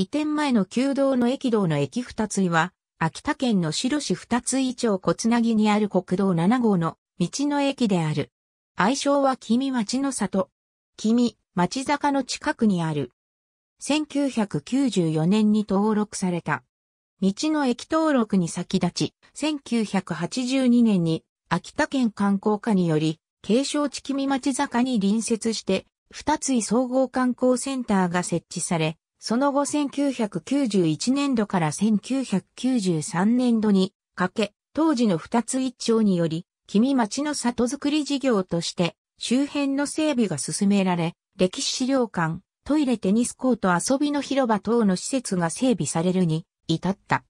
移転前の旧道の駅道の駅二つ井は、秋田県の白市二つ井町小繋ぎにある国道7号の道の駅である。愛称は君町の里。君、町坂の近くにある。1994年に登録された。道の駅登録に先立ち、1982年に秋田県観光課により、継承地君町坂に隣接して、二つ井総合観光センターが設置され、その後1991年度から1993年度にかけ、当時の二つ一丁により、君町の里づくり事業として周辺の整備が進められ、歴史資料館、トイレテニスコート遊びの広場等の施設が整備されるに至った。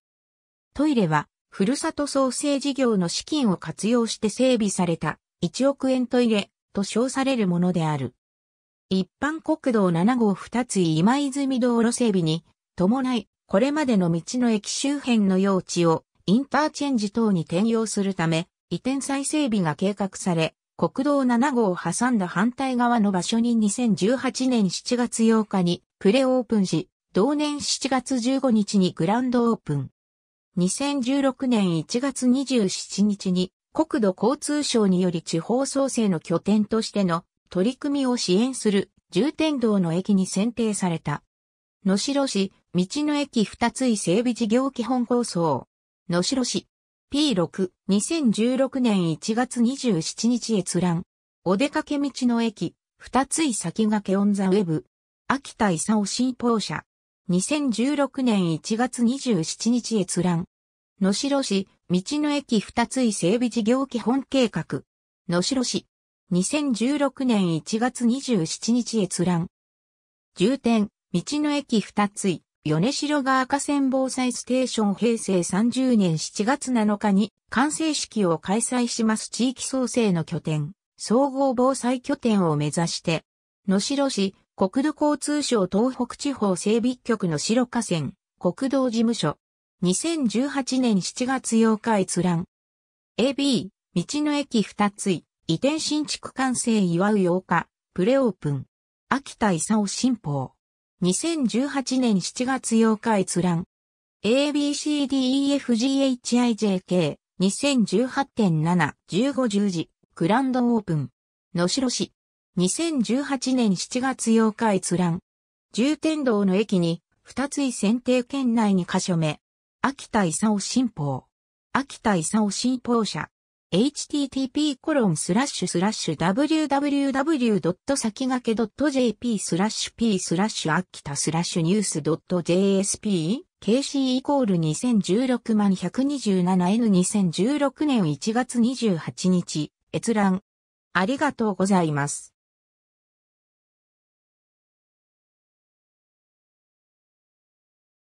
トイレは、ふるさと創生事業の資金を活用して整備された1億円トイレと称されるものである。一般国道7号二つ今泉道路整備に伴い、これまでの道の駅周辺の用地をインターチェンジ等に転用するため、移転再整備が計画され、国道7号を挟んだ反対側の場所に2018年7月8日にプレオープンし、同年7月15日にグランドオープン。2016年1月27日に国土交通省により地方創生の拠点としての取り組みを支援する重点道の駅に選定された。野代市、道の駅二つい整備事業基本構想。野代市、P6、2016年1月27日閲覧。お出かけ道の駅、二つい先駆けオンザウェブ。秋田勲新報社。2016年1月27日閲覧。野代市、道の駅二つい整備事業基本計画。野代市。2016年1月27日閲覧。重点、道の駅二つい、米城川河川防災ステーション平成30年7月7日に完成式を開催します地域創生の拠点、総合防災拠点を目指して、野城市、国土交通省東北地方整備局の城河川、国道事務所。2018年7月8日閲覧。AB、道の駅二つい。移転新築完成祝う8日、プレオープン。秋田勲新報。2018年7月8日閲覧。ABCDEFGHIJK 2018.7 15時グランドオープン。野城市。2018年7月8日閲覧。重点道の駅に、二つい選定圏内に箇所目。秋田勲新報。秋田勲新報社。http://www. コロンススララッッシシュュ先駆け .jp スラッシュ p スラッシュ秋田スラッシュニュース .jsp KC イコール2016万 127N2016 年1月28日閲覧ありがとうございます。